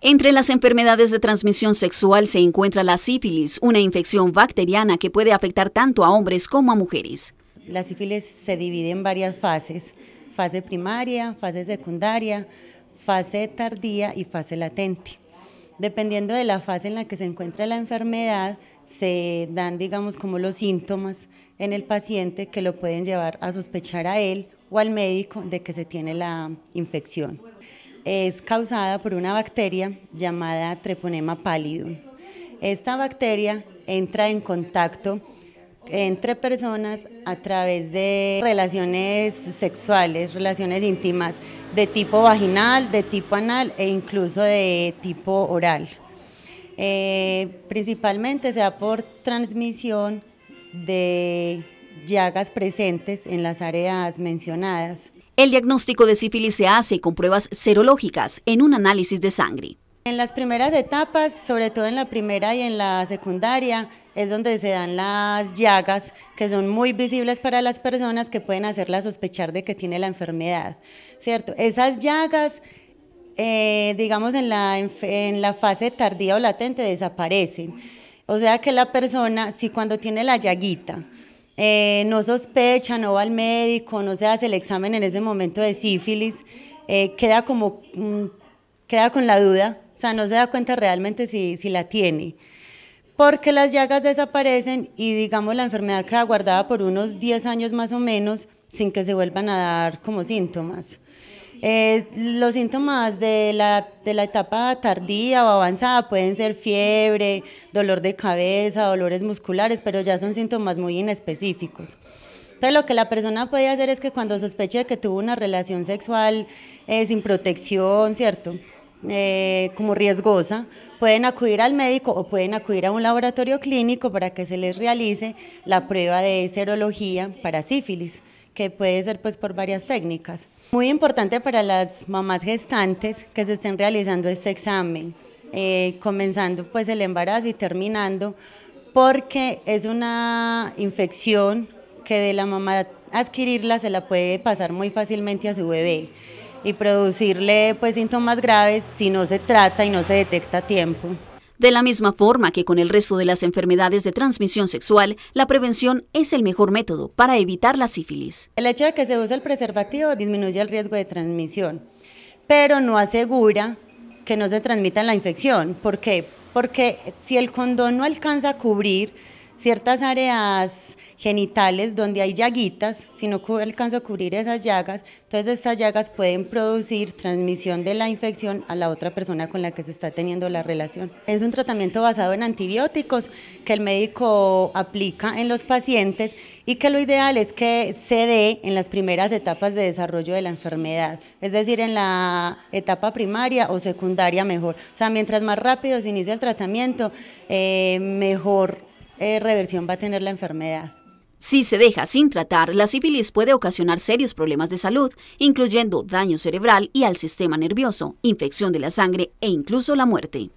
Entre las enfermedades de transmisión sexual se encuentra la sífilis, una infección bacteriana que puede afectar tanto a hombres como a mujeres. La sífilis se divide en varias fases, fase primaria, fase secundaria, fase tardía y fase latente. Dependiendo de la fase en la que se encuentra la enfermedad, se dan, digamos, como los síntomas en el paciente que lo pueden llevar a sospechar a él o al médico de que se tiene la infección es causada por una bacteria llamada treponema pálido. Esta bacteria entra en contacto entre personas a través de relaciones sexuales, relaciones íntimas de tipo vaginal, de tipo anal e incluso de tipo oral. Eh, principalmente se da por transmisión de llagas presentes en las áreas mencionadas. El diagnóstico de sífilis se hace con pruebas serológicas en un análisis de sangre. En las primeras etapas, sobre todo en la primera y en la secundaria, es donde se dan las llagas que son muy visibles para las personas que pueden hacerlas sospechar de que tiene la enfermedad, ¿cierto? Esas llagas, eh, digamos, en la, en la fase tardía o latente desaparecen. O sea que la persona, si cuando tiene la llaguita, eh, no sospecha, no va al médico, no se hace el examen en ese momento de sífilis, eh, queda como, mm, queda con la duda, o sea, no se da cuenta realmente si, si la tiene porque las llagas desaparecen y digamos la enfermedad queda guardada por unos 10 años más o menos sin que se vuelvan a dar como síntomas. Eh, los síntomas de la, etapa tardía o avanzada pueden ser fiebre, dolor de cabeza, dolores musculares, pero ya son síntomas muy inespecíficos. Entonces lo que la persona puede hacer es que cuando sospeche que tuvo una relación sexual eh, sin protección, ¿cierto? Eh, como riesgosa, pueden acudir al médico o pueden acudir a un laboratorio clínico para que se les realice la prueba de serología para sífilis que puede ser pues por varias técnicas. Muy importante para las mamás gestantes que se estén realizando este examen, eh, comenzando pues el embarazo y terminando, porque es una infección que de la mamá adquirirla se la puede pasar muy fácilmente a su bebé y producirle pues síntomas graves si no se trata y no se detecta a tiempo. De la misma forma que con el resto de las enfermedades de transmisión sexual, la prevención es el mejor método para evitar la sífilis. El hecho de que se use el preservativo disminuye el riesgo de transmisión, pero no asegura que no se transmita la infección. ¿Por qué? Porque si el condón no alcanza a cubrir ciertas áreas genitales donde hay llaguitas, si no alcanza a cubrir esas llagas, entonces estas llagas pueden producir transmisión de la infección a la otra persona con la que se está teniendo la relación. Es un tratamiento basado en antibióticos que el médico aplica en los pacientes y que lo ideal es que se dé en las primeras etapas de desarrollo de la enfermedad, es decir, en la etapa primaria o secundaria mejor. O sea, mientras más rápido se inicia el tratamiento, eh, mejor eh, reversión va a tener la enfermedad. Si se deja sin tratar, la sífilis puede ocasionar serios problemas de salud, incluyendo daño cerebral y al sistema nervioso, infección de la sangre e incluso la muerte.